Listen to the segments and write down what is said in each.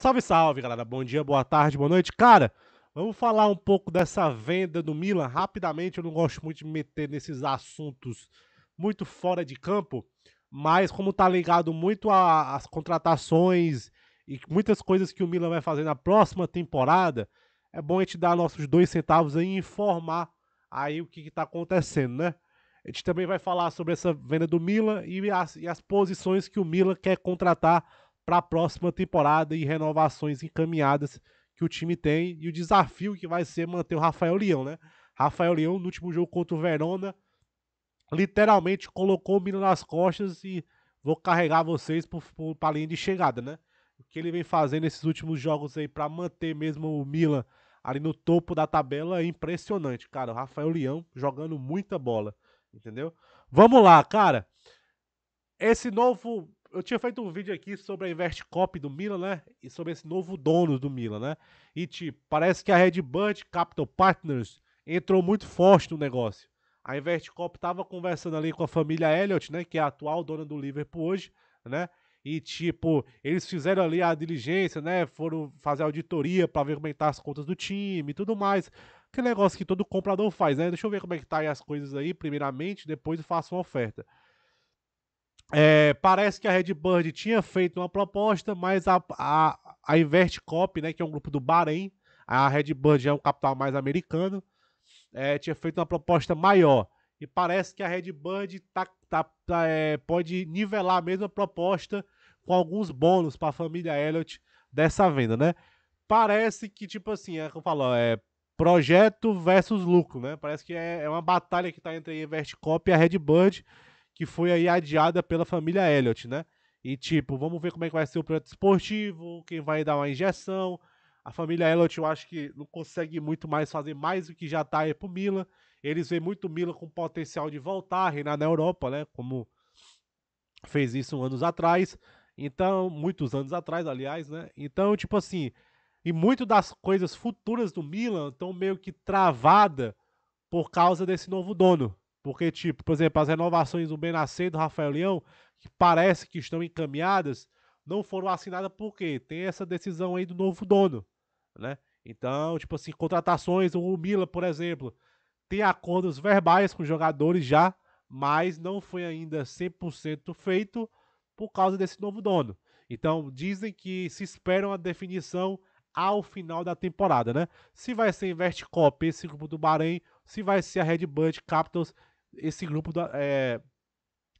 Salve, salve, galera. Bom dia, boa tarde, boa noite. Cara, vamos falar um pouco dessa venda do Milan rapidamente. Eu não gosto muito de me meter nesses assuntos muito fora de campo, mas como tá ligado muito às contratações e muitas coisas que o Milan vai fazer na próxima temporada, é bom a gente dar nossos dois centavos aí e informar aí o que, que tá acontecendo, né? A gente também vai falar sobre essa venda do Milan e as, e as posições que o Milan quer contratar para a próxima temporada e renovações encaminhadas que o time tem e o desafio que vai ser manter o Rafael Leão, né? Rafael Leão no último jogo contra o Verona literalmente colocou o Milan nas costas e vou carregar vocês para a linha de chegada, né? O que ele vem fazendo nesses últimos jogos aí para manter mesmo o Milan ali no topo da tabela é impressionante, cara. O Rafael Leão jogando muita bola, entendeu? Vamos lá, cara. Esse novo eu tinha feito um vídeo aqui sobre a Investcop do Milan, né? E sobre esse novo dono do Milan, né? E tipo, parece que a Redbird Capital Partners entrou muito forte no negócio. A Investcop estava conversando ali com a família Elliott, né? Que é a atual dona do Liverpool hoje, né? E tipo, eles fizeram ali a diligência, né? Foram fazer auditoria para ver como é tá as contas do time e tudo mais. Que negócio que todo comprador faz, né? Deixa eu ver como é que tá aí as coisas aí, primeiramente, depois eu faço uma oferta. É, parece que a Red Bird tinha feito uma proposta, mas a, a, a Invert Cop, né, que é um grupo do Bahrein, a Red Redbird é um capital mais americano, é, tinha feito uma proposta maior. E parece que a Red tá, tá, tá é, pode nivelar a mesma proposta com alguns bônus para a família Elliott dessa venda, né? Parece que, tipo assim, é como falo, é projeto versus lucro, né? Parece que é, é uma batalha que está entre a Invert Cop e a Red Bird que foi aí adiada pela família Elliott, né? E tipo, vamos ver como é que vai ser o projeto esportivo, quem vai dar uma injeção. A família Elliott, eu acho que não consegue muito mais fazer mais do que já tá aí pro Milan. Eles veem muito o Milan com potencial de voltar a reinar na Europa, né? Como fez isso anos atrás. Então, muitos anos atrás, aliás, né? Então, tipo assim, e muito das coisas futuras do Milan estão meio que travada por causa desse novo dono, porque, tipo, por exemplo, as renovações do Benascer e do Rafael Leão, que parece que estão encaminhadas, não foram assinadas porque tem essa decisão aí do novo dono, né? Então, tipo assim, contratações, o Mila, por exemplo, tem acordos verbais com jogadores já, mas não foi ainda 100% feito por causa desse novo dono. Então, dizem que se espera uma definição ao final da temporada, né? Se vai ser Invest Cop, esse grupo do Bahrein, se vai ser a Red Bull Capitals esse grupo é,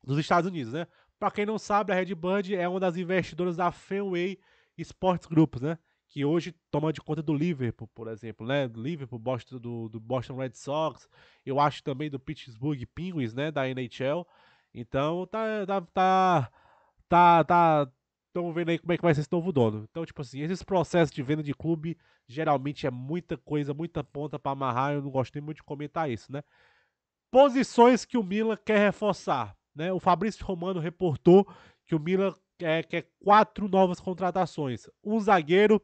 dos Estados Unidos, né? Para quem não sabe, a Red Band é uma das investidoras da Fenway Sports Group, né? Que hoje toma de conta do Liverpool, por exemplo, né? Do Liverpool, Boston, do, do Boston Red Sox, eu acho também do Pittsburgh Penguins, né? Da NHL. Então, tá, tá, tá, tá, tá estão vendo aí como é que vai ser esse novo dono. Então, tipo assim, esses processos de venda de clube geralmente é muita coisa, muita ponta para amarrar. Eu não gosto nem muito de comentar isso, né? posições que o Milan quer reforçar. Né? O Fabrício Romano reportou que o Milan quer, quer quatro novas contratações: um zagueiro,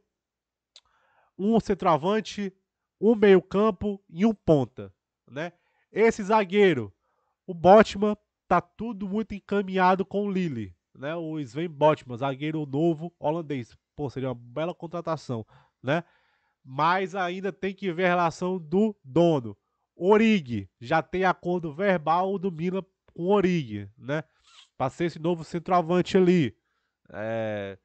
um centroavante, um meio-campo e um ponta. Né? Esse zagueiro, o Botman, tá tudo muito encaminhado com o Lille. Né? O Sven Botman, zagueiro novo holandês. Pô, seria uma bela contratação. Né? Mas ainda tem que ver a relação do dono. Origi já tem acordo verbal do Milan com Origi, né? Para ser esse novo centroavante ali. É...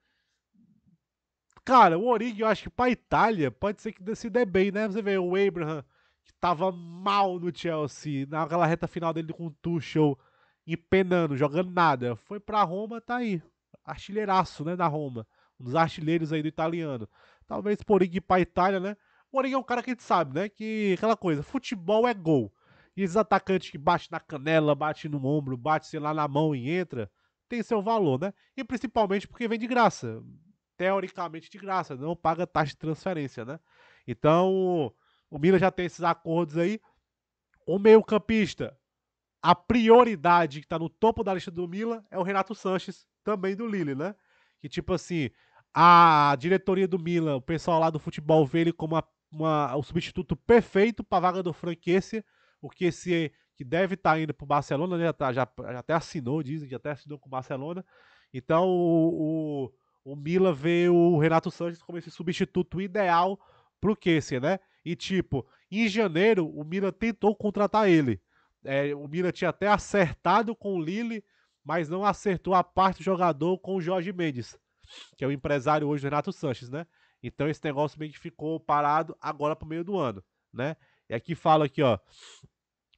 Cara, o Origi, eu acho que para Itália pode ser que se dê bem, né? Você vê o Abraham, que tava mal no Chelsea, naquela reta final dele com o Tuchel, empenando, jogando nada. Foi para Roma, tá aí. Artilheiraço, né, da Roma. Um dos artilheiros aí do italiano. Talvez por Origi para Itália, né? O é um cara que a gente sabe, né? Que aquela coisa, futebol é gol. E esses atacantes que bate na canela, bate no ombro, bate, sei lá, na mão e entra, tem seu valor, né? E principalmente porque vem de graça. Teoricamente de graça, não paga taxa de transferência, né? Então, o Milan já tem esses acordos aí. O meio-campista, a prioridade que tá no topo da lista do Milan é o Renato Sanches, também do Lille, né? Que tipo assim, a diretoria do Milan, o pessoal lá do futebol vê ele como a uma, o substituto perfeito para a vaga do Franquesse, o que que deve estar tá indo para o Barcelona, né? já, tá, já, já, até assinou, dizem que até assinou com o Barcelona. Então o, o, o Mila vê o Renato Sanches como esse substituto ideal para o Kessie, né? E tipo, em janeiro o Mila tentou contratar ele. É, o Mila tinha até acertado com o Lille, mas não acertou a parte do jogador com o Jorge Mendes, que é o empresário hoje do Renato Sanches, né? Então esse negócio meio que ficou parado agora pro meio do ano, né? E aqui fala aqui, ó,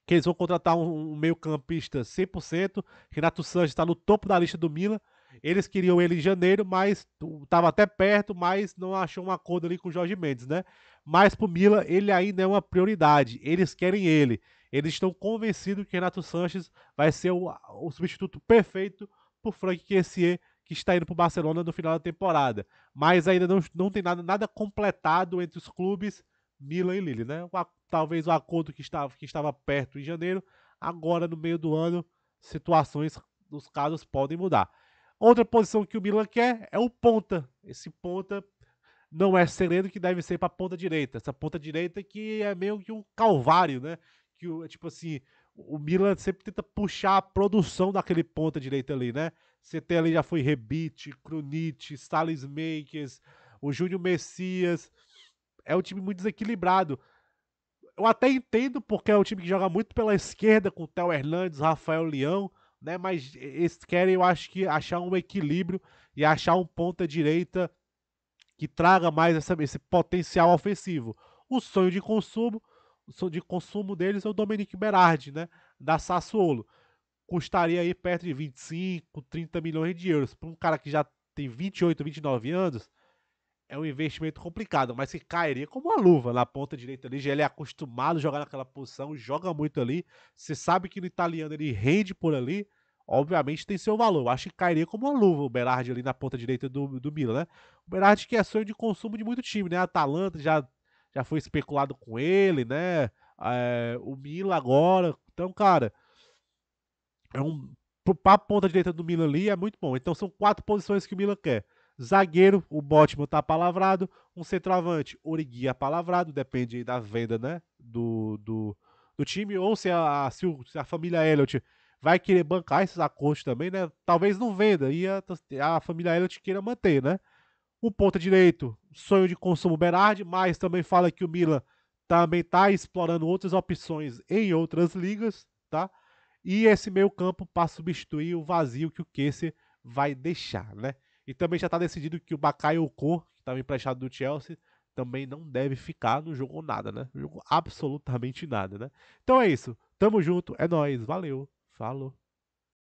que eles vão contratar um, meio-campista 100%. Renato Sanches está no topo da lista do Milan. Eles queriam ele em janeiro, mas estava até perto, mas não achou um acordo ali com o Jorge Mendes, né? Mas pro Milan ele ainda é uma prioridade. Eles querem ele. Eles estão convencidos que Renato Sanches vai ser o, o substituto perfeito pro Frank Kessier que está indo para o Barcelona no final da temporada. Mas ainda não, não tem nada, nada completado entre os clubes Milan e Lille, né? talvez o acordo que estava, que estava perto em janeiro, agora no meio do ano, situações, os casos podem mudar. Outra posição que o Milan quer é o ponta. Esse ponta não é segredo que deve ser para ponta direita. Essa ponta direita que é meio que um calvário, né? Que é tipo assim, o Milan sempre tenta puxar a produção daquele ponta direita ali, né? Você tem ali já foi Rebite, Krunic, Salles Makers, o Júnior Messias. É um time muito desequilibrado. Eu até entendo porque é um time que joga muito pela esquerda com o Theo Hernandes, Rafael Leão, né? Mas eles querem, eu acho que, achar um equilíbrio e achar um ponta direita que traga mais essa, esse potencial ofensivo. O sonho de consumo de consumo deles é o Dominique Berardi, né? Da Sassuolo. Custaria aí perto de 25, 30 milhões de euros. Para um cara que já tem 28, 29 anos, é um investimento complicado, mas que cairia como uma luva na ponta direita ali. Já ele é acostumado a jogar naquela posição, joga muito ali. Você sabe que no italiano ele rende por ali. Obviamente tem seu valor. Acho que cairia como uma luva o Berardi ali na ponta direita do, do Milan, né? O Berardi que é sonho de consumo de muito time, né? Atalanta já já foi especulado com ele, né? É, o Milan agora. Então, cara, é um para a ponta direita do Milan ali é muito bom. Então são quatro posições que o Milan quer. Zagueiro, o Botman tá palavrado. Um centroavante, Origui apalavrado, é depende da venda, né? Do, do, do time. Ou se a, se, o, se a família Elliott vai querer bancar esses acordos também, né? Talvez não venda e a, a família Elliott queira manter, né? O ponta direito, sonho de consumo Berardi, mas também fala que o Milan também está explorando outras opções em outras ligas, tá? E esse meio campo para substituir o vazio que o Kessie vai deixar, né? E também já está decidido que o Bakayoko, que estava emprestado do Chelsea, também não deve ficar no jogo nada, né? No jogo absolutamente nada, né? Então é isso. Tamo junto, é nós, valeu, falou.